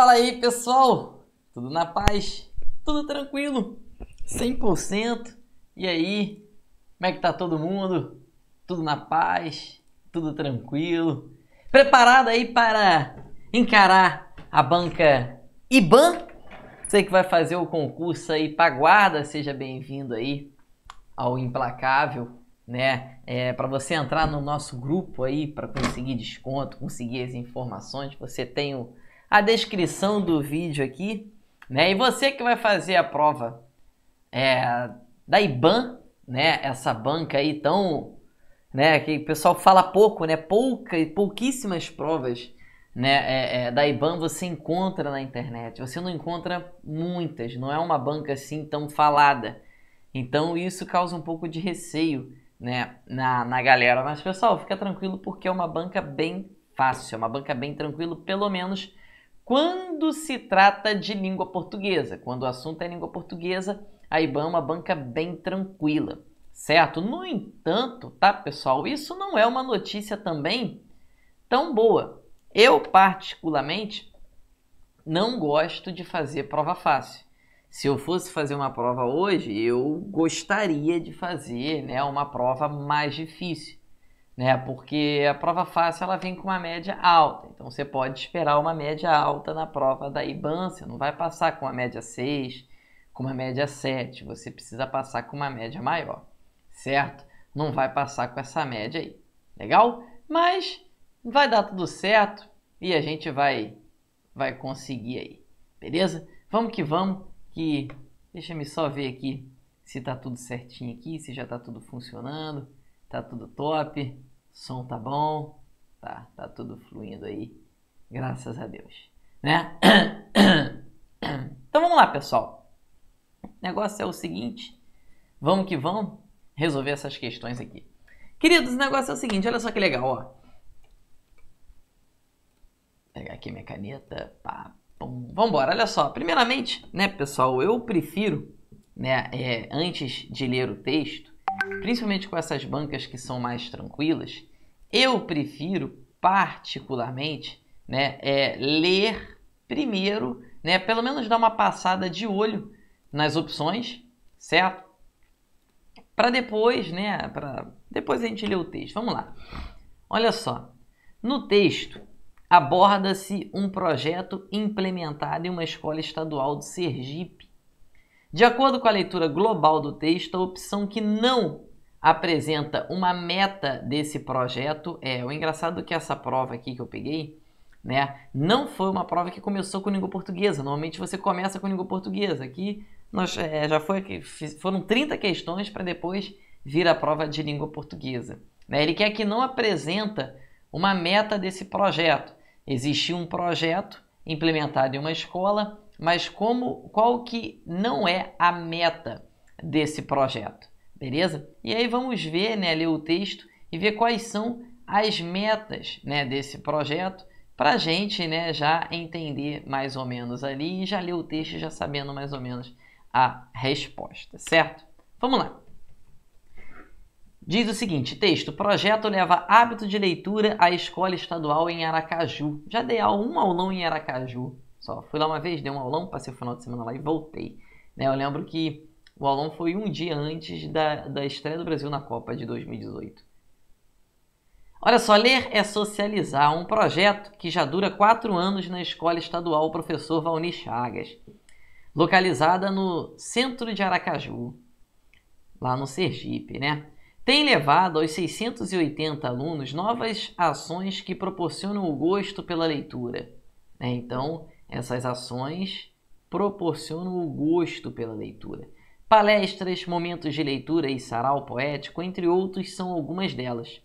Fala aí, pessoal! Tudo na paz? Tudo tranquilo? 100%? E aí? Como é que tá todo mundo? Tudo na paz? Tudo tranquilo? Preparado aí para encarar a banca IBAN? Você que vai fazer o concurso aí para guarda, seja bem-vindo aí ao Implacável, né? É, para você entrar no nosso grupo aí para conseguir desconto, conseguir as informações, você tem o a descrição do vídeo aqui, né? E você que vai fazer a prova é, da IBAN, né? Essa banca aí tão, né? Que o pessoal fala pouco, né? Pouca e pouquíssimas provas, né? É, é, da IBAN você encontra na internet. Você não encontra muitas. Não é uma banca assim tão falada. Então isso causa um pouco de receio, né? Na, na galera. Mas pessoal, fica tranquilo porque é uma banca bem fácil, é uma banca bem tranquilo, pelo menos quando se trata de língua portuguesa. Quando o assunto é língua portuguesa, a IBAN é uma banca bem tranquila, certo? No entanto, tá, pessoal, isso não é uma notícia também tão boa. Eu, particularmente, não gosto de fazer prova fácil. Se eu fosse fazer uma prova hoje, eu gostaria de fazer né, uma prova mais difícil né? Porque a prova fácil ela vem com uma média alta. Então você pode esperar uma média alta na prova da IBAN, você não vai passar com uma média 6, com uma média 7, você precisa passar com uma média maior, certo? Não vai passar com essa média aí. Legal? Mas vai dar tudo certo e a gente vai vai conseguir aí. Beleza? Vamos que vamos que deixa me só ver aqui se tá tudo certinho aqui, se já tá tudo funcionando, tá tudo top som tá bom, tá, tá tudo fluindo aí, graças a Deus, né? Então vamos lá, pessoal. O negócio é o seguinte, vamos que vamos resolver essas questões aqui. Queridos, o negócio é o seguinte, olha só que legal, ó. Vou pegar aqui minha caneta, pá, pum. Vambora, olha só. Primeiramente, né, pessoal, eu prefiro, né, é, antes de ler o texto, principalmente com essas bancas que são mais tranquilas, eu prefiro, particularmente, né, é, ler primeiro, né, pelo menos dar uma passada de olho nas opções, certo? Para depois, né, para depois a gente lê o texto. Vamos lá. Olha só. No texto aborda-se um projeto implementado em uma escola estadual de Sergipe. De acordo com a leitura global do texto, a opção que não apresenta uma meta desse projeto. É, o engraçado é que essa prova aqui que eu peguei, né, não foi uma prova que começou com língua portuguesa. Normalmente você começa com língua portuguesa. Aqui nós, é, já foi, foram 30 questões para depois vir a prova de língua portuguesa. Né? Ele quer que não apresenta uma meta desse projeto. Existiu um projeto implementado em uma escola, mas como qual que não é a meta desse projeto? beleza? E aí vamos ver, né, ler o texto e ver quais são as metas, né, desse projeto para a gente, né, já entender mais ou menos ali e já ler o texto já sabendo mais ou menos a resposta, certo? Vamos lá. Diz o seguinte, texto, projeto leva hábito de leitura à escola estadual em Aracaju. Já dei um aulão em Aracaju, só fui lá uma vez, dei um aulão, passei o final de semana lá e voltei. Né, eu lembro que o Alon foi um dia antes da, da estreia do Brasil na Copa de 2018. Olha só, ler é socializar, um projeto que já dura quatro anos na Escola Estadual Professor Valni Chagas, localizada no centro de Aracaju, lá no Sergipe, né? Tem levado aos 680 alunos novas ações que proporcionam o gosto pela leitura. Né? Então, essas ações proporcionam o gosto pela leitura. Palestras, momentos de leitura e sarau poético, entre outros, são algumas delas.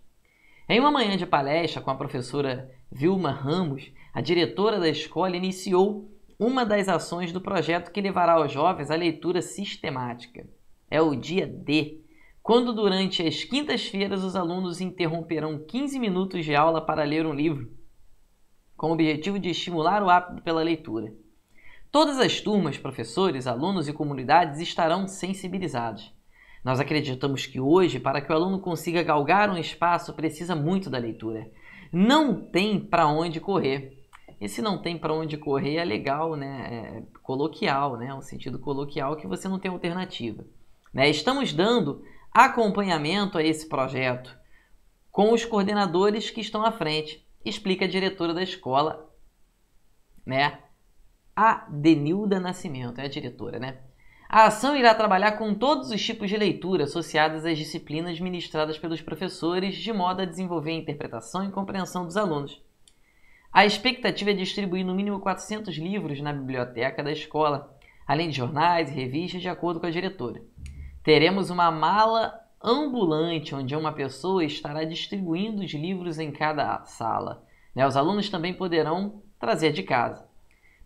Em uma manhã de palestra com a professora Vilma Ramos, a diretora da escola iniciou uma das ações do projeto que levará aos jovens à leitura sistemática. É o dia D, quando durante as quintas-feiras os alunos interromperão 15 minutos de aula para ler um livro, com o objetivo de estimular o hábito pela leitura. Todas as turmas, professores, alunos e comunidades estarão sensibilizados. Nós acreditamos que hoje, para que o aluno consiga galgar um espaço, precisa muito da leitura. Não tem para onde correr. E se não tem para onde correr, é legal, né? É coloquial, né? Um sentido coloquial que você não tem alternativa. Né? Estamos dando acompanhamento a esse projeto com os coordenadores que estão à frente, explica a diretora da escola, né? A Denilda Nascimento, é a diretora, né? A ação irá trabalhar com todos os tipos de leitura associadas às disciplinas ministradas pelos professores, de modo a desenvolver a interpretação e compreensão dos alunos. A expectativa é distribuir no mínimo 400 livros na biblioteca da escola, além de jornais e revistas, de acordo com a diretora. Teremos uma mala ambulante, onde uma pessoa estará distribuindo os livros em cada sala. Né? Os alunos também poderão trazer de casa.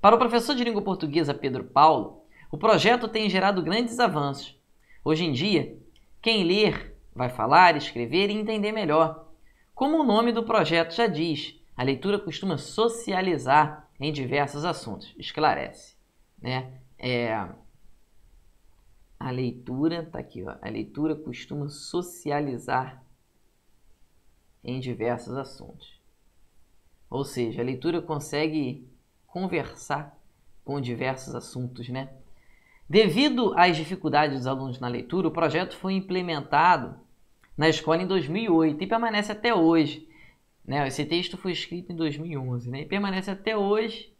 Para o professor de língua portuguesa Pedro Paulo, o projeto tem gerado grandes avanços. Hoje em dia, quem ler vai falar, escrever e entender melhor. Como o nome do projeto já diz, a leitura costuma socializar em diversos assuntos. Esclarece. Né? É... A leitura, tá aqui, ó. a leitura costuma socializar em diversos assuntos. Ou seja, a leitura consegue conversar com diversos assuntos, né? Devido às dificuldades dos alunos na leitura, o projeto foi implementado na escola em 2008 e permanece até hoje. Né? Esse texto foi escrito em 2011 né? e permanece até hoje,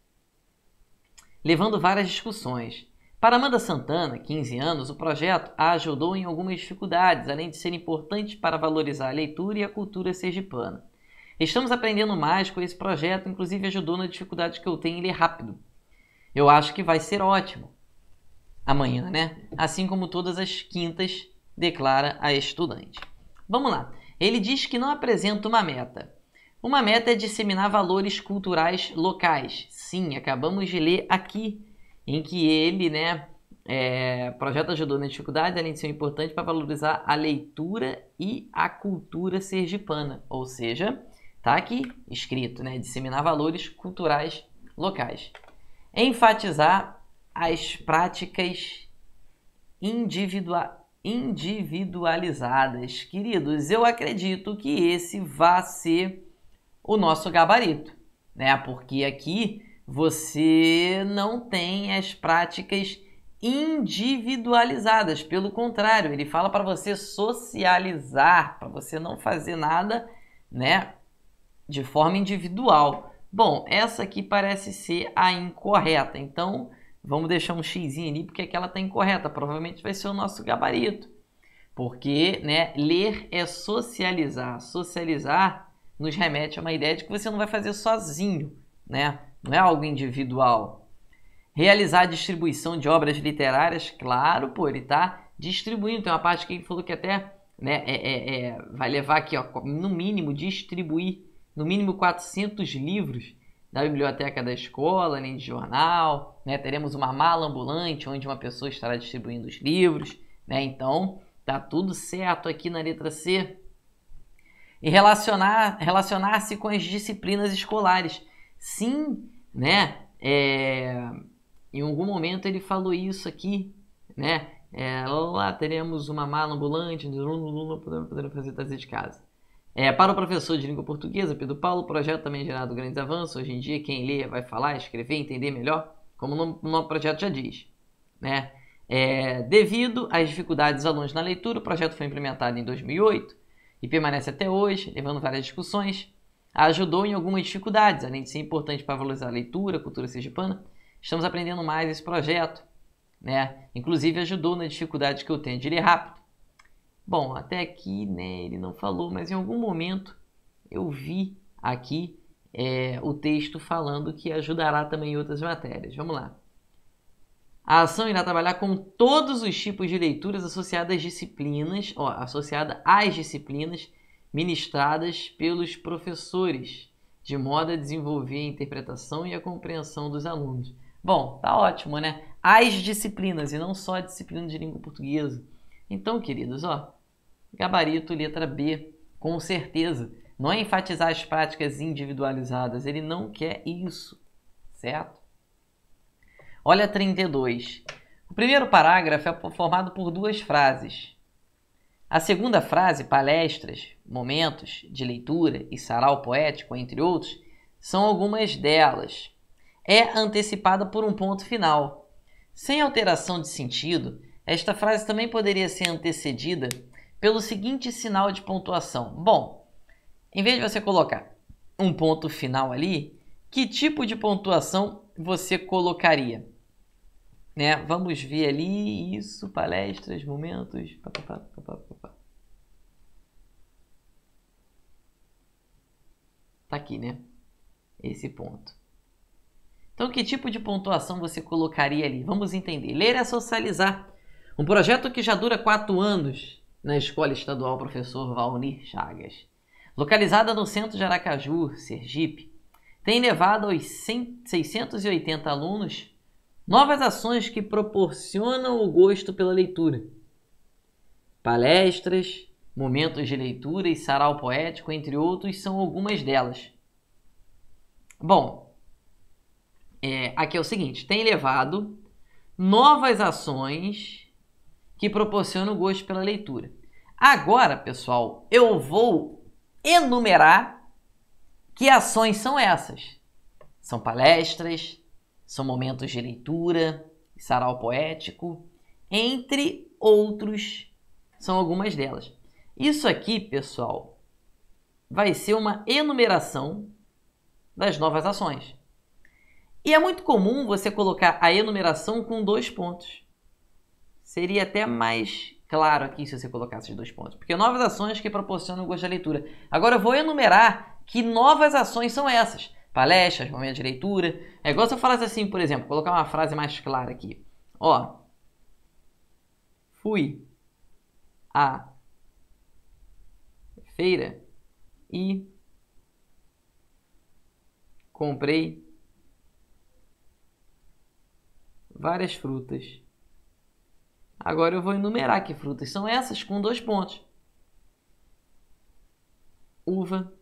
levando várias discussões. Para Amanda Santana, 15 anos, o projeto a ajudou em algumas dificuldades, além de ser importante para valorizar a leitura e a cultura sergipana. Estamos aprendendo mais com esse projeto, inclusive ajudou na dificuldade que eu tenho, em ler é rápido. Eu acho que vai ser ótimo. Amanhã, né? Assim como todas as quintas, declara a estudante. Vamos lá. Ele diz que não apresenta uma meta. Uma meta é disseminar valores culturais locais. Sim, acabamos de ler aqui, em que ele, né, é, projeto ajudou na dificuldade, além de ser importante para valorizar a leitura e a cultura sergipana, ou seja, Tá aqui escrito, né? Disseminar valores culturais locais. Enfatizar as práticas individua individualizadas. Queridos, eu acredito que esse vai ser o nosso gabarito, né? Porque aqui você não tem as práticas individualizadas. Pelo contrário, ele fala para você socializar, para você não fazer nada, né, de forma individual. Bom, essa aqui parece ser a incorreta, então vamos deixar um x ali porque aquela está incorreta, provavelmente vai ser o nosso gabarito. Porque né, ler é socializar, socializar nos remete a uma ideia de que você não vai fazer sozinho, né? não é algo individual. Realizar a distribuição de obras literárias, claro, pô, ele está distribuindo, tem uma parte que ele falou que até né, é, é, é, vai levar aqui, ó, no mínimo, distribuir no mínimo 400 livros da biblioteca da escola, nem de jornal. Né? Teremos uma mala ambulante onde uma pessoa estará distribuindo os livros. Né? Então, tá tudo certo aqui na letra C. E relacionar-se relacionar com as disciplinas escolares. Sim, né? É, em algum momento ele falou isso aqui, né? É, lá teremos uma mala ambulante, poderá fazer trazer de casa. É, para o professor de língua portuguesa, Pedro Paulo, o projeto também é gerado grandes avanços. Hoje em dia, quem lê vai falar, escrever, entender melhor, como o nome projeto já diz. Né? É, devido às dificuldades dos alunos na leitura, o projeto foi implementado em 2008 e permanece até hoje, levando várias discussões. Ajudou em algumas dificuldades, além de ser importante para valorizar a leitura, a cultura sergipana. Estamos aprendendo mais esse projeto, né? Inclusive ajudou nas dificuldades que eu tenho de ler rápido. Bom, até aqui né, ele não falou, mas em algum momento eu vi aqui é, o texto falando que ajudará também em outras matérias. Vamos lá. A ação irá trabalhar com todos os tipos de leituras associadas às disciplinas, ó, associada às disciplinas ministradas pelos professores, de modo a desenvolver a interpretação e a compreensão dos alunos. Bom, tá ótimo, né? As disciplinas e não só a disciplina de língua portuguesa. Então, queridos, ó, Gabarito, letra B, com certeza. Não é enfatizar as práticas individualizadas, ele não quer isso, certo? Olha 32. O primeiro parágrafo é formado por duas frases. A segunda frase, palestras, momentos de leitura e sarau poético, entre outros, são algumas delas. É antecipada por um ponto final. Sem alteração de sentido, esta frase também poderia ser antecedida pelo seguinte sinal de pontuação. Bom, em vez de você colocar um ponto final ali, que tipo de pontuação você colocaria? Né? Vamos ver ali isso, palestras, momentos. Pá, pá, pá, Tá aqui, né? Esse ponto. Então, que tipo de pontuação você colocaria ali? Vamos entender. Ler é socializar. Um projeto que já dura quatro anos na Escola Estadual Professor Valnir Chagas. Localizada no centro de Aracaju, Sergipe, tem levado aos 680 alunos novas ações que proporcionam o gosto pela leitura. Palestras, momentos de leitura e sarau poético, entre outros, são algumas delas. Bom, é, aqui é o seguinte: tem levado novas ações que proporciona o gosto pela leitura. Agora, pessoal, eu vou enumerar que ações são essas. São palestras, são momentos de leitura, sarau poético, entre outros, são algumas delas. Isso aqui, pessoal, vai ser uma enumeração das novas ações. E é muito comum você colocar a enumeração com dois pontos seria até hum. mais claro aqui se você colocasse os dois pontos. Porque novas ações que proporcionam gosto da leitura. Agora eu vou enumerar que novas ações são essas. Palestras, momentos de leitura. É igual se eu falasse assim, por exemplo, colocar uma frase mais clara aqui. Ó. Fui à feira e comprei várias frutas Agora eu vou enumerar que frutas são essas com dois pontos: uva,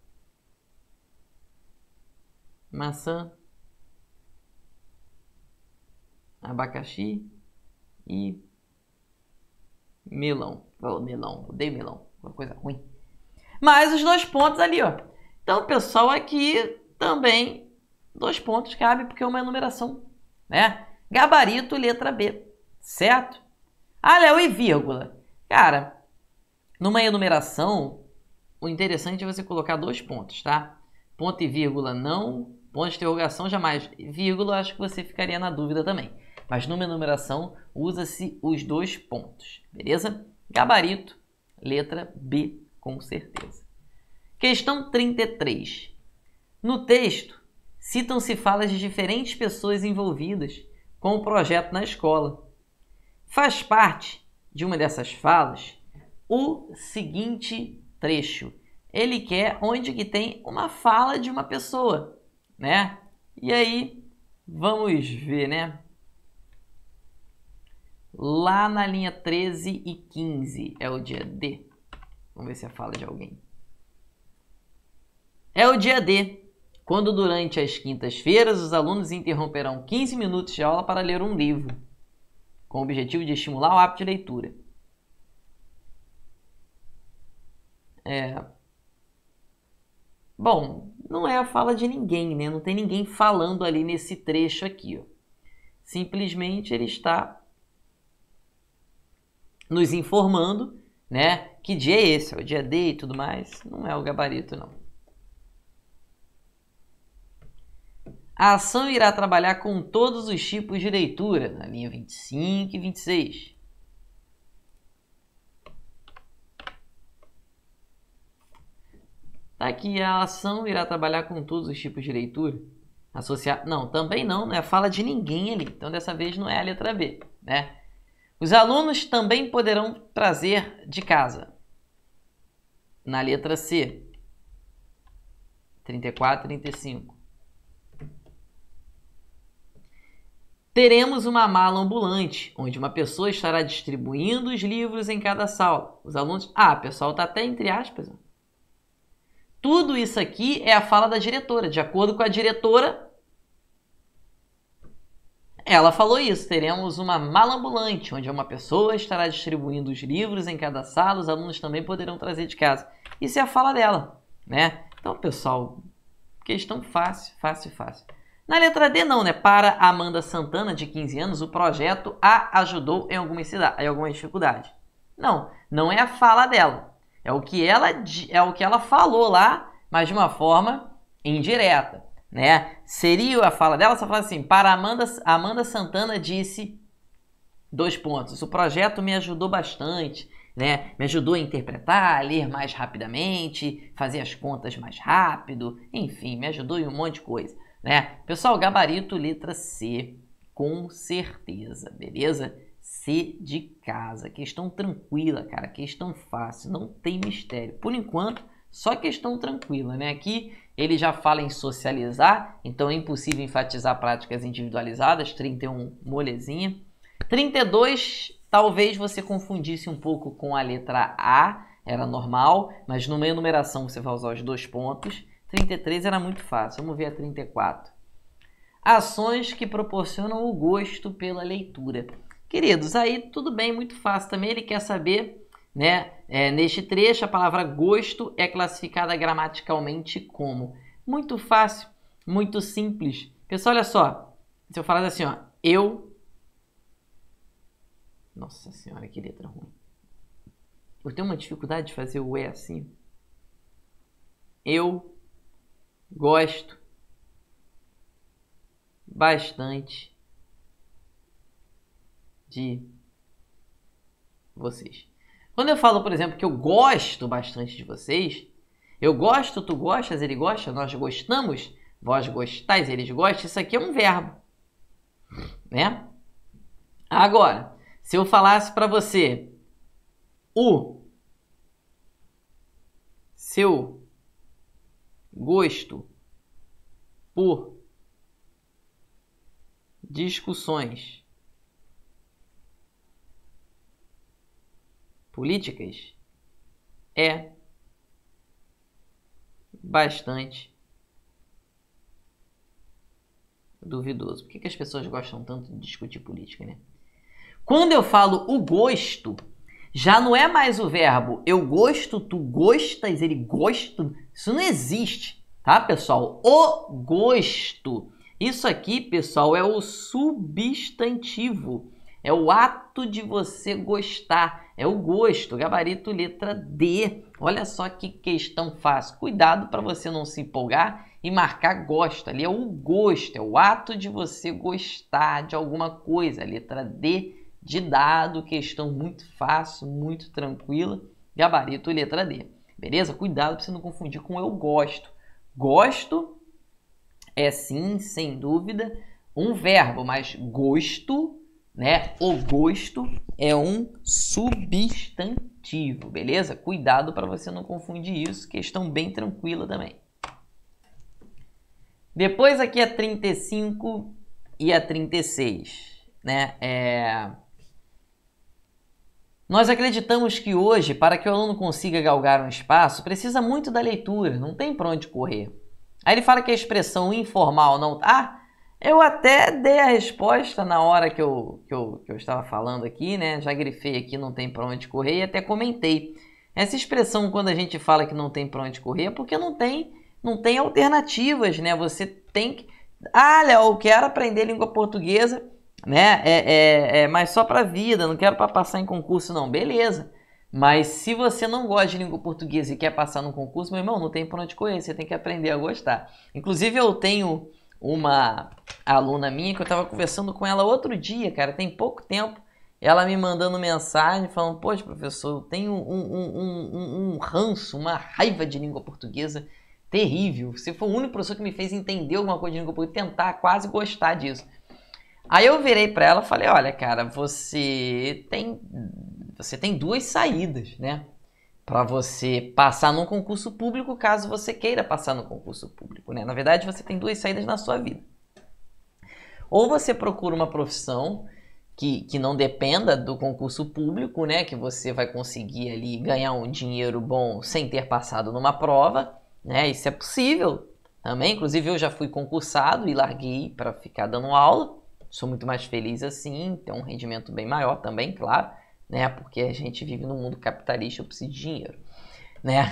maçã, abacaxi e melão. Falou melão, odeio melão, uma coisa ruim. Mais os dois pontos ali, ó. Então, pessoal, aqui também dois pontos cabe porque é uma enumeração, né? Gabarito, letra B, certo? Ah, Léo, e vírgula? Cara, numa enumeração, o interessante é você colocar dois pontos, tá? Ponto e vírgula não, ponto de interrogação jamais. Vírgula, acho que você ficaria na dúvida também. Mas numa enumeração, usa-se os dois pontos, beleza? Gabarito, letra B, com certeza. Questão 33. No texto, citam-se falas de diferentes pessoas envolvidas com o projeto na escola Faz parte de uma dessas falas o seguinte trecho. Ele quer onde que tem uma fala de uma pessoa, né? E aí vamos ver, né? Lá na linha 13 e 15 é o dia D. Vamos ver se é a fala de alguém. É o dia D, quando durante as quintas-feiras os alunos interromperão 15 minutos de aula para ler um livro com o objetivo de estimular o hábito de leitura. É... Bom, não é a fala de ninguém, né? Não tem ninguém falando ali nesse trecho aqui. Ó. Simplesmente ele está nos informando, né? Que dia é esse? É o dia D e tudo mais? Não é o gabarito, não. A ação irá trabalhar com todos os tipos de leitura, na linha 25 e 26. Tá aqui, a ação irá trabalhar com todos os tipos de leitura. Associar... Não, também não, não é fala de ninguém ali. Então, dessa vez, não é a letra B, né? Os alunos também poderão trazer de casa. Na letra C. 34 e 35. Teremos uma mala ambulante, onde uma pessoa estará distribuindo os livros em cada sala. Os alunos. Ah, pessoal, tá até entre aspas. Tudo isso aqui é a fala da diretora. De acordo com a diretora, ela falou isso. Teremos uma mala ambulante, onde uma pessoa estará distribuindo os livros em cada sala. Os alunos também poderão trazer de casa. Isso é a fala dela, né? Então, pessoal, questão fácil, fácil, fácil. Na letra D, não, né? Para Amanda Santana, de 15 anos, o projeto a ajudou em alguma, em alguma dificuldade. Não, não é a fala dela. É o que ela, é o que ela falou lá, mas de uma forma indireta. Né? Seria a fala dela, só fala assim: para Amanda, Amanda Santana disse dois pontos. O projeto me ajudou bastante, né? Me ajudou a interpretar, a ler mais rapidamente, fazer as contas mais rápido, enfim, me ajudou em um monte de coisa né? Pessoal, gabarito letra C, com certeza, beleza? C de casa, questão tranquila, cara, questão fácil, não tem mistério. Por enquanto, só questão tranquila, né? Aqui ele já fala em socializar, então é impossível enfatizar práticas individualizadas, 31 molezinha. 32, talvez você confundisse um pouco com a letra A, era normal, mas numa enumeração você vai usar os dois pontos. 33 era muito fácil, vamos ver a 34. Ações que proporcionam o gosto pela leitura. Queridos, aí tudo bem, muito fácil também. Ele quer saber, né? É, neste trecho, a palavra gosto é classificada gramaticalmente como. Muito fácil, muito simples. Pessoal, olha só. Se eu falar assim, ó, eu. Nossa senhora, que letra ruim. Eu tenho uma dificuldade de fazer o E assim. Eu Gosto bastante de vocês. Quando eu falo, por exemplo, que eu gosto bastante de vocês, eu gosto, tu gostas, ele gosta, nós gostamos, vós gostais, eles gostam, isso aqui é um verbo, né? Agora, se eu falasse para você o seu gosto por discussões políticas é bastante duvidoso. Por que, que as pessoas gostam tanto de discutir política, né? Quando eu falo o gosto já não é mais o verbo eu gosto, tu gostas, ele gosta. Isso não existe, tá, pessoal? O gosto. Isso aqui, pessoal, é o substantivo. É o ato de você gostar. É o gosto. Gabarito letra D. Olha só que questão fácil. Cuidado para você não se empolgar e marcar gosto Ali é o gosto, é o ato de você gostar de alguma coisa. Letra D de dado, questão muito fácil, muito tranquila, gabarito letra D. Beleza? Cuidado para você não confundir com eu gosto. Gosto é sim, sem dúvida, um verbo, mas gosto, né? O gosto é um substantivo, beleza? Cuidado para você não confundir isso, questão bem tranquila também. Depois aqui a é 35 e é a 36, né? É nós acreditamos que hoje, para que o aluno consiga galgar um espaço, precisa muito da leitura, não tem para onde correr. Aí ele fala que a expressão informal não. Tá. Ah, eu até dei a resposta na hora que eu, que eu, que eu estava falando aqui, né? Já grifei aqui, não tem para onde correr, e até comentei. Essa expressão, quando a gente fala que não tem para onde correr, é porque não tem, não tem alternativas, né? Você tem que. Ah, Léo, eu quero aprender língua portuguesa né? É, é, é mas só para vida, não quero para passar em concurso, não. Beleza. Mas se você não gosta de língua portuguesa e quer passar num concurso, meu irmão, não tem por onde correr, você tem que aprender a gostar. Inclusive, eu tenho uma aluna minha que eu estava conversando com ela outro dia, cara, tem pouco tempo, ela me mandando mensagem falando: Poxa, professor, eu tenho um, um, um, um ranço, uma raiva de língua portuguesa terrível. Você foi o único professor que me fez entender alguma coisa de língua portuguesa, tentar quase gostar disso. Aí eu virei para ela e falei: "Olha, cara, você tem você tem duas saídas, né? Para você passar num concurso público, caso você queira passar no concurso público, né? Na verdade, você tem duas saídas na sua vida. Ou você procura uma profissão que, que não dependa do concurso público, né? Que você vai conseguir ali ganhar um dinheiro bom sem ter passado numa prova, né? Isso é possível também. Inclusive, eu já fui concursado e larguei para ficar dando aula sou muito mais feliz assim, tem um rendimento bem maior também, claro, né? Porque a gente vive num mundo capitalista, eu preciso de dinheiro, né?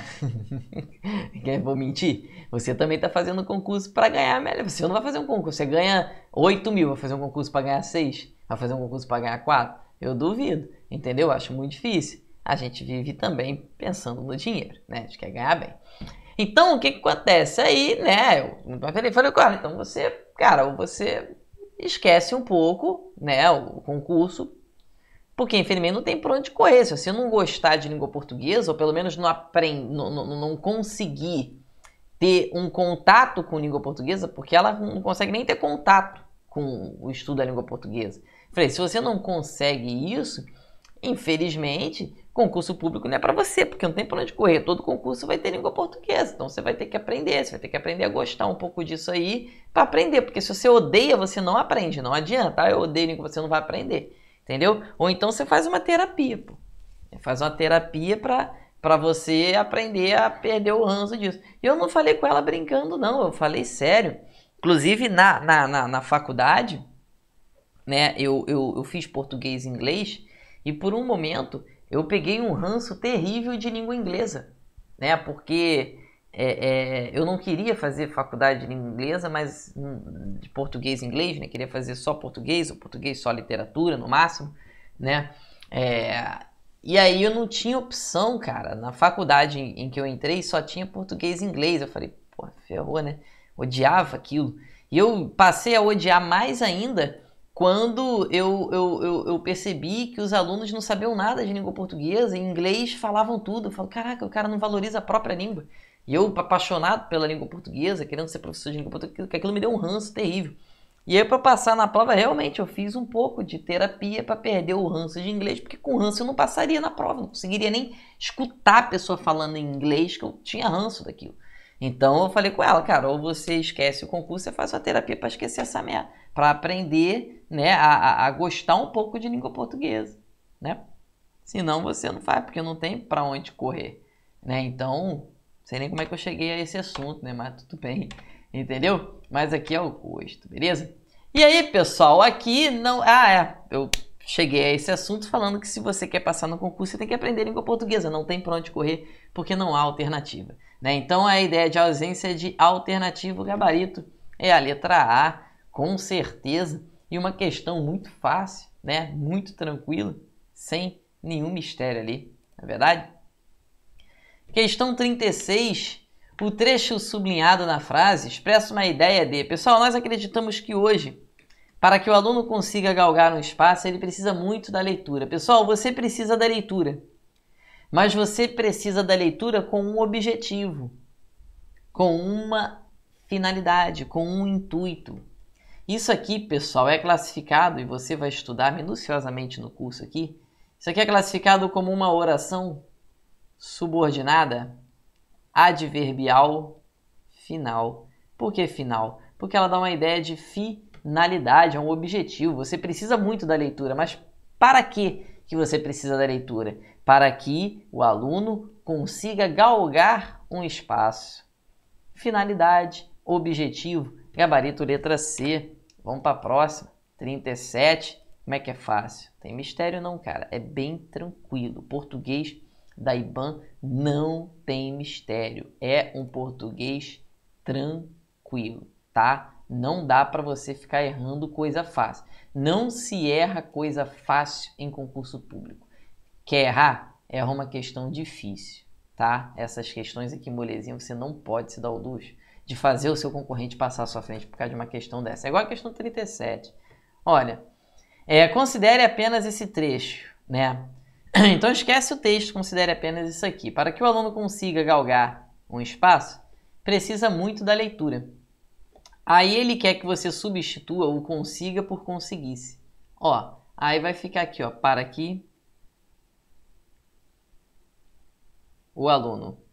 Vou mentir? Você também está fazendo concurso para ganhar melhor. Você não vai fazer um concurso, você ganha 8 mil, vai fazer um concurso para ganhar 6, vai fazer um concurso para ganhar 4? Eu duvido, entendeu? Acho muito difícil. A gente vive também pensando no dinheiro, né? A gente quer ganhar bem. Então, o que, que acontece? Aí, né, eu falei, falei, cara, então você, cara, ou você esquece um pouco né, o concurso, porque infelizmente não tem por onde correr. Se você não gostar de língua portuguesa, ou pelo menos não, aprend... não, não, não conseguir ter um contato com língua portuguesa, porque ela não consegue nem ter contato com o estudo da língua portuguesa. Falei, se você não consegue isso, Infelizmente, concurso público não é para você, porque não tem plano onde correr. Todo concurso vai ter língua portuguesa, então você vai ter que aprender, você vai ter que aprender a gostar um pouco disso aí para aprender, porque se você odeia, você não aprende, não adianta. Ah, eu odeio língua, você não vai aprender, entendeu? Ou então você faz uma terapia, pô. Faz uma terapia para para você aprender a perder o ranço disso. E eu não falei com ela brincando, não, eu falei sério. Inclusive, na, na, na, na faculdade, né, eu, eu, eu fiz português e inglês, e por um momento eu peguei um ranço terrível de língua inglesa, né? Porque é, é, eu não queria fazer faculdade de língua inglesa, mas hum, de português e inglês, né? Queria fazer só português, ou português só literatura, no máximo, né? É, e aí eu não tinha opção, cara. Na faculdade em que eu entrei só tinha português e inglês. Eu falei, pô, ferrou, né? Odiava aquilo. E eu passei a odiar mais ainda quando eu, eu, eu, eu, percebi que os alunos não sabiam nada de língua portuguesa, em inglês falavam tudo. Eu falo, caraca, o cara não valoriza a própria língua. E eu, apaixonado pela língua portuguesa, querendo ser professor de língua portuguesa, que aquilo me deu um ranço terrível. E aí, para passar na prova, realmente eu fiz um pouco de terapia para perder o ranço de inglês, porque com ranço eu não passaria na prova, não conseguiria nem escutar a pessoa falando em inglês, que eu tinha ranço daquilo. Então eu falei com ela, cara, ou você esquece o concurso, você faz uma terapia para esquecer essa merda, para aprender né, a, a gostar um pouco de língua portuguesa, né? Senão você não faz, porque não tem para onde correr, né? Então, sei nem como é que eu cheguei a esse assunto, né? Mas tudo bem, entendeu? Mas aqui é o gosto, beleza? E aí, pessoal, aqui não... Ah, é, eu cheguei a esse assunto falando que se você quer passar no concurso, você tem que aprender língua portuguesa, não tem para onde correr, porque não há alternativa. Né? Então a ideia de ausência de alternativa, o gabarito é a letra A, com certeza. E uma questão muito fácil, né? Muito tranquila, sem nenhum mistério ali, não é verdade? Questão 36. O trecho sublinhado na frase expressa uma ideia de: pessoal, nós acreditamos que hoje, para que o aluno consiga galgar um espaço, ele precisa muito da leitura. Pessoal, você precisa da leitura, mas você precisa da leitura com um objetivo, com uma finalidade, com um intuito. Isso aqui, pessoal, é classificado, e você vai estudar minuciosamente no curso aqui, isso aqui é classificado como uma oração subordinada adverbial final. Por que final? Porque ela dá uma ideia de finalidade, é um objetivo. Você precisa muito da leitura, mas para que que você precisa da leitura? Para que o aluno consiga galgar um espaço. Finalidade, objetivo, gabarito letra C. Vamos para a próxima. 37. Como é que é fácil? Tem mistério não, cara. É bem tranquilo. O português da IBAN não tem mistério. É um português tranquilo, tá? Não dá para você ficar errando coisa fácil. Não se erra coisa fácil em concurso público. Quer errar? Erra uma questão difícil, tá? Essas questões aqui molezinha você não pode se dar o luxo de fazer o seu concorrente passar à sua frente por causa de uma questão dessa. É igual a questão 37. Olha, é, considere apenas esse trecho, né? Então esquece o texto, considere apenas isso aqui. Para que o aluno consiga galgar um espaço, precisa muito da leitura. Aí ele quer que você substitua o consiga por conseguisse. Ó, aí vai ficar aqui, ó, para que o aluno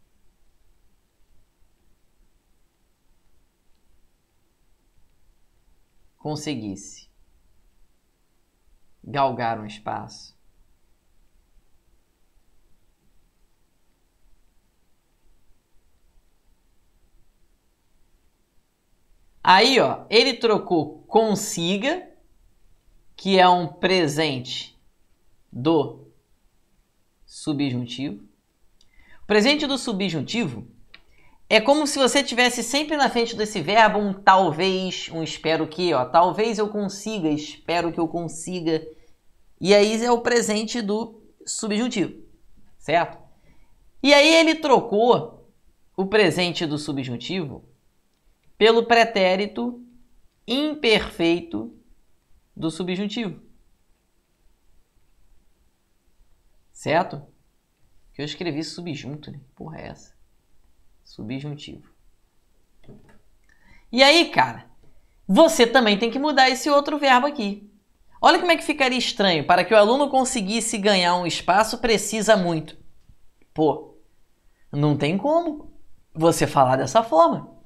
conseguisse galgar um espaço, Aí, ó, ele trocou consiga, que é um presente do subjuntivo. O presente do subjuntivo é como se você tivesse sempre na frente desse verbo um talvez, um espero que, ó, talvez eu consiga, espero que eu consiga. E aí é o presente do subjuntivo, certo? E aí ele trocou o presente do subjuntivo pelo pretérito imperfeito do subjuntivo. Certo? Que eu escrevi subjunto, né? Porra é essa? Subjuntivo. E aí, cara, você também tem que mudar esse outro verbo aqui. Olha como é que ficaria estranho. Para que o aluno conseguisse ganhar um espaço, precisa muito. Pô, não tem como você falar dessa forma.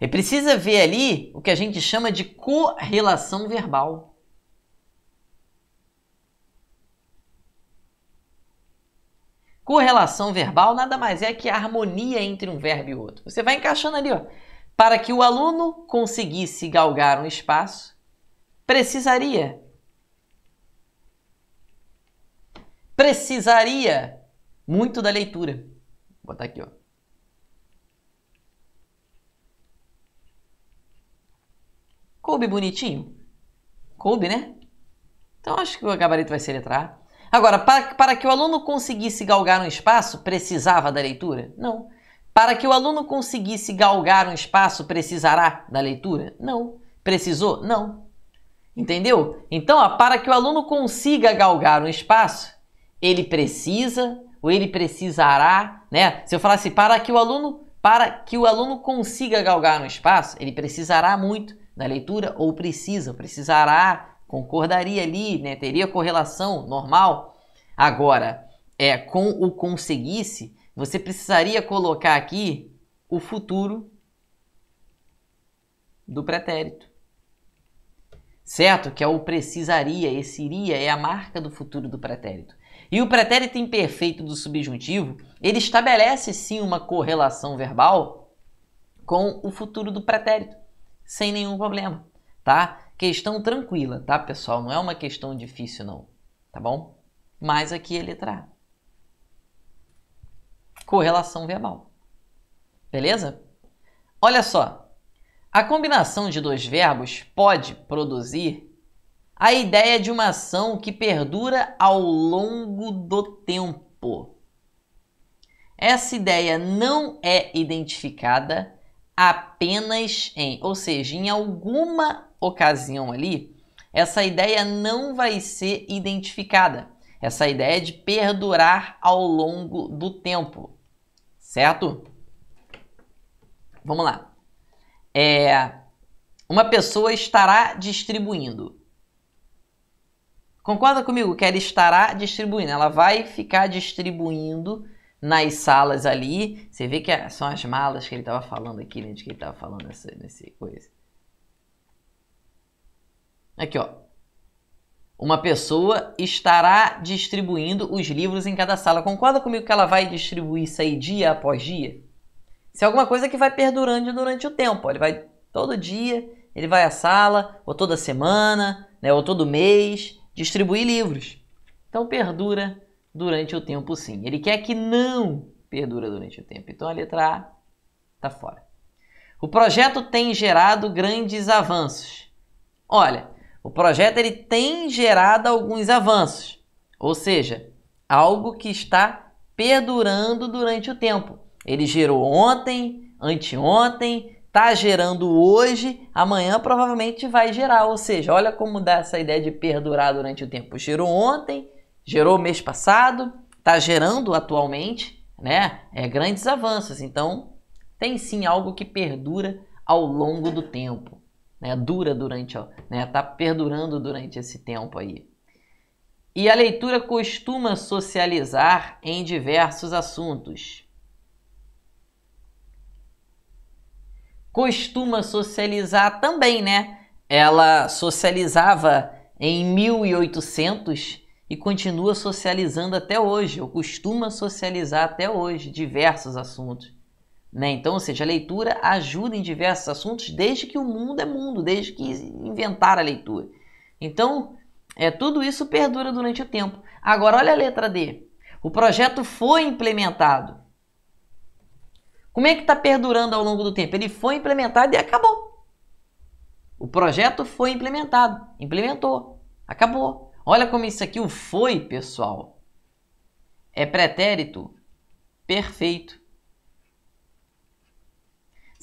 E precisa ver ali o que a gente chama de correlação verbal. Correlação verbal nada mais é que a harmonia entre um verbo e outro. Você vai encaixando ali, ó. Para que o aluno conseguisse galgar um espaço, precisaria. Precisaria muito da leitura. Vou botar aqui, ó. Coube bonitinho? Coube, né? Então acho que o gabarito vai ser letra A. Agora, para, para que o aluno conseguisse galgar um espaço, precisava da leitura? Não. Para que o aluno conseguisse galgar um espaço, precisará da leitura? Não. Precisou? Não. Entendeu? Então, ó, para que o aluno consiga galgar um espaço, ele precisa ou ele precisará, né? Se eu falasse para que o aluno, para que o aluno consiga galgar um espaço, ele precisará muito da leitura ou precisa, precisará concordaria ali, né? Teria correlação normal. Agora, é com o conseguisse, você precisaria colocar aqui o futuro do pretérito. Certo? Que é o precisaria, esse iria é a marca do futuro do pretérito. E o pretérito imperfeito do subjuntivo, ele estabelece sim uma correlação verbal com o futuro do pretérito, sem nenhum problema, tá? Questão tranquila, tá, pessoal? Não é uma questão difícil, não. Tá bom? Mas aqui é letra A. Correlação verbal. Beleza? Olha só. A combinação de dois verbos pode produzir a ideia de uma ação que perdura ao longo do tempo. Essa ideia não é identificada apenas em, ou seja, em alguma ocasião ali, essa ideia não vai ser identificada. Essa ideia é de perdurar ao longo do tempo, certo? Vamos lá. É, uma pessoa estará distribuindo. Concorda comigo que ela estará distribuindo? Ela vai ficar distribuindo nas salas ali. Você vê que são as malas que ele estava falando aqui, né? De que ele estava falando nessa, nessa coisa. Aqui, ó. Uma pessoa estará distribuindo os livros em cada sala. Concorda comigo que ela vai distribuir isso aí dia após dia? Isso é alguma coisa que vai perdurando durante o tempo. Ele vai todo dia, ele vai à sala, ou toda semana, né, ou todo mês, distribuir livros. Então perdura durante o tempo sim. Ele quer que não perdura durante o tempo. Então a letra A está fora. O projeto tem gerado grandes avanços. Olha, o projeto ele tem gerado alguns avanços, ou seja, algo que está perdurando durante o tempo. Ele gerou ontem, anteontem, está gerando hoje, amanhã provavelmente vai gerar. Ou seja, olha como dá essa ideia de perdurar durante o tempo. Gerou ontem, gerou mês passado, está gerando atualmente, né? É grandes avanços. Então, tem sim algo que perdura ao longo do tempo né? Dura durante, ó, né? Tá perdurando durante esse tempo aí. E a leitura costuma socializar em diversos assuntos. Costuma socializar também, né? Ela socializava em 1800 e continua socializando até hoje, ou costuma socializar até hoje diversos assuntos. Né? Então, ou seja, a leitura ajuda em diversos assuntos desde que o mundo é mundo, desde que inventaram a leitura. Então, é, tudo isso perdura durante o tempo. Agora, olha a letra D. O projeto foi implementado. Como é que está perdurando ao longo do tempo? Ele foi implementado e acabou. O projeto foi implementado, implementou, acabou. Olha como isso aqui, o foi, pessoal, é pretérito perfeito.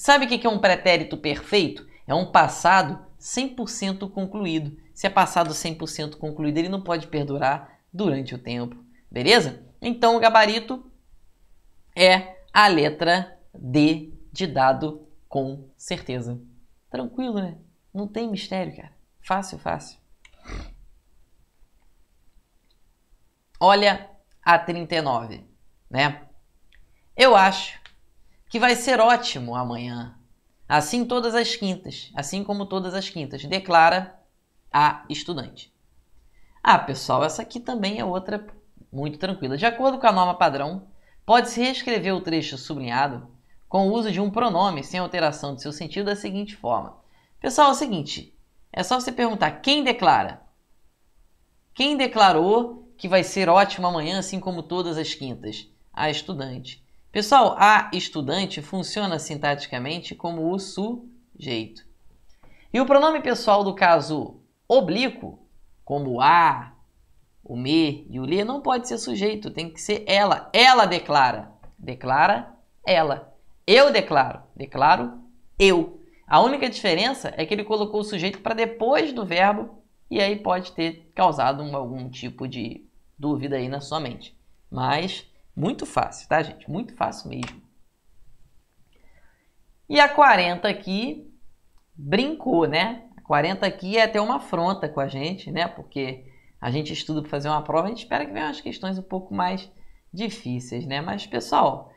Sabe o que é um pretérito perfeito? É um passado 100% concluído. Se é passado 100% concluído, ele não pode perdurar durante o tempo. Beleza? Então o gabarito é a letra D de dado com certeza. Tranquilo, né? Não tem mistério, cara. Fácil, fácil. Olha a 39, né? Eu acho que vai ser ótimo amanhã. Assim todas as quintas, assim como todas as quintas, declara a estudante. Ah, pessoal, essa aqui também é outra muito tranquila. De acordo com a norma padrão, pode-se reescrever o trecho sublinhado com o uso de um pronome sem alteração de seu sentido da seguinte forma. Pessoal, é o seguinte, é só você perguntar quem declara. Quem declarou que vai ser ótimo amanhã, assim como todas as quintas? A estudante. Pessoal, a estudante funciona sintaticamente como o sujeito. E o pronome pessoal do caso oblíquo, como a, o me e o lhe, não pode ser sujeito, tem que ser ela. Ela declara. Declara ela. Eu declaro. Declaro eu. A única diferença é que ele colocou o sujeito para depois do verbo e aí pode ter causado um, algum tipo de dúvida aí na sua mente. Mas muito fácil, tá, gente? Muito fácil mesmo. E a 40 aqui brincou, né? A 40 aqui é até uma afronta com a gente, né? Porque a gente estuda para fazer uma prova, a gente espera que venham as questões um pouco mais difíceis, né? Mas, pessoal,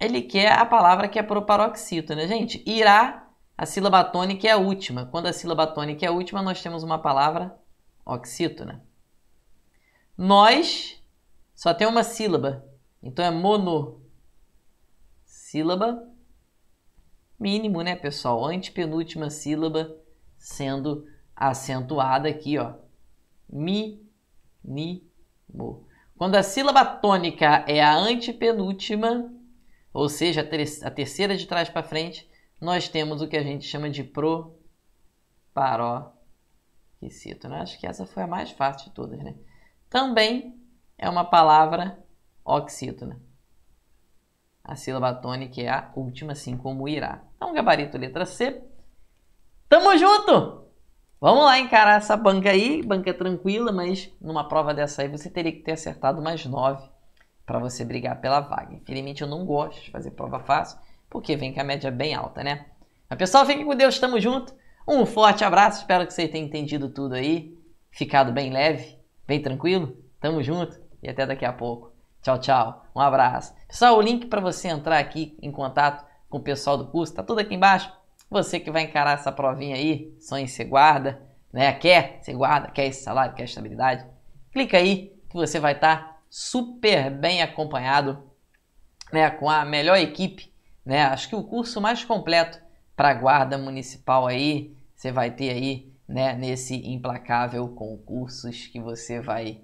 ele quer a palavra que é proparoxítona, né, gente? Irá, a sílaba tônica é a última. Quando a sílaba tônica é a última, nós temos uma palavra oxítona. Nós só tem uma sílaba, então é monossílaba, mínimo, né, pessoal? Antepenúltima sílaba sendo acentuada aqui, ó. Mi, ni, mo. Quando a sílaba tônica é a antepenúltima, ou seja, a terceira de trás para frente, nós temos o que a gente chama de proparoquicito. Né? Acho que essa foi a mais fácil de todas, né? Também é uma palavra oxítona. A sílaba tônica é a última, assim como irá. Então, gabarito letra C. Tamo junto! Vamos lá encarar essa banca aí, banca é tranquila, mas numa prova dessa aí você teria que ter acertado mais nove para você brigar pela vaga. Infelizmente eu não gosto de fazer prova fácil, porque vem com a média bem alta, né? Mas pessoal, fiquem com Deus, tamo junto. Um forte abraço, espero que você tenha entendido tudo aí, ficado bem leve, bem tranquilo. Tamo junto e até daqui a pouco. Tchau, tchau. Um abraço. Pessoal, o link para você entrar aqui em contato com o pessoal do curso está tudo aqui embaixo. Você que vai encarar essa provinha aí, sonha em ser guarda, né? Quer ser guarda, quer esse salário, quer estabilidade? Clica aí que você vai estar tá super bem acompanhado, né? Com a melhor equipe, né? Acho que o curso mais completo para guarda municipal aí, você vai ter aí, né? Nesse implacável concursos que você vai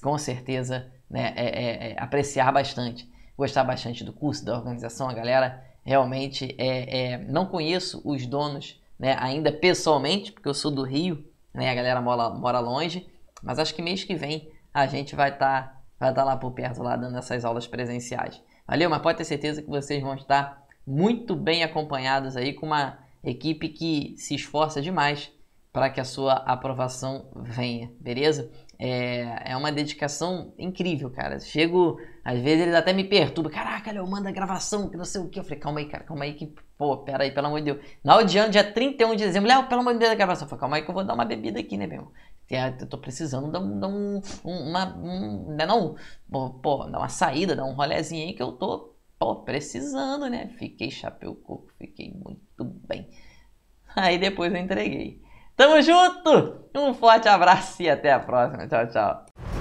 com certeza né, é, é, é, apreciar bastante, gostar bastante do curso, da organização. A galera realmente é, é, não conheço os donos né, ainda pessoalmente, porque eu sou do Rio, né, a galera mora, mora longe, mas acho que mês que vem a gente vai estar tá, vai tá lá por perto, lá dando essas aulas presenciais. Valeu, mas pode ter certeza que vocês vão estar muito bem acompanhados aí com uma equipe que se esforça demais para que a sua aprovação venha, beleza? É, é uma dedicação incrível, cara. Chego, às vezes eles até me perturbam. Caraca, Léo, manda gravação, que não sei o que. Eu falei, calma aí, cara, calma aí, que, pô, pera aí, pelo amor de Deus. Na audiência, dia 31 de dezembro, Léo, pelo amor de Deus, a gravação. Eu falei, calma aí que eu vou dar uma bebida aqui, né, meu irmão? É, eu tô precisando dar, um, um, uma, um, né, não, pô, dar uma saída, dar um rolezinho aí que eu tô, pô, precisando, né? Fiquei chapéu coco, fiquei muito bem. Aí depois eu entreguei. Tamo junto! Um forte abraço e até a próxima. Tchau, tchau.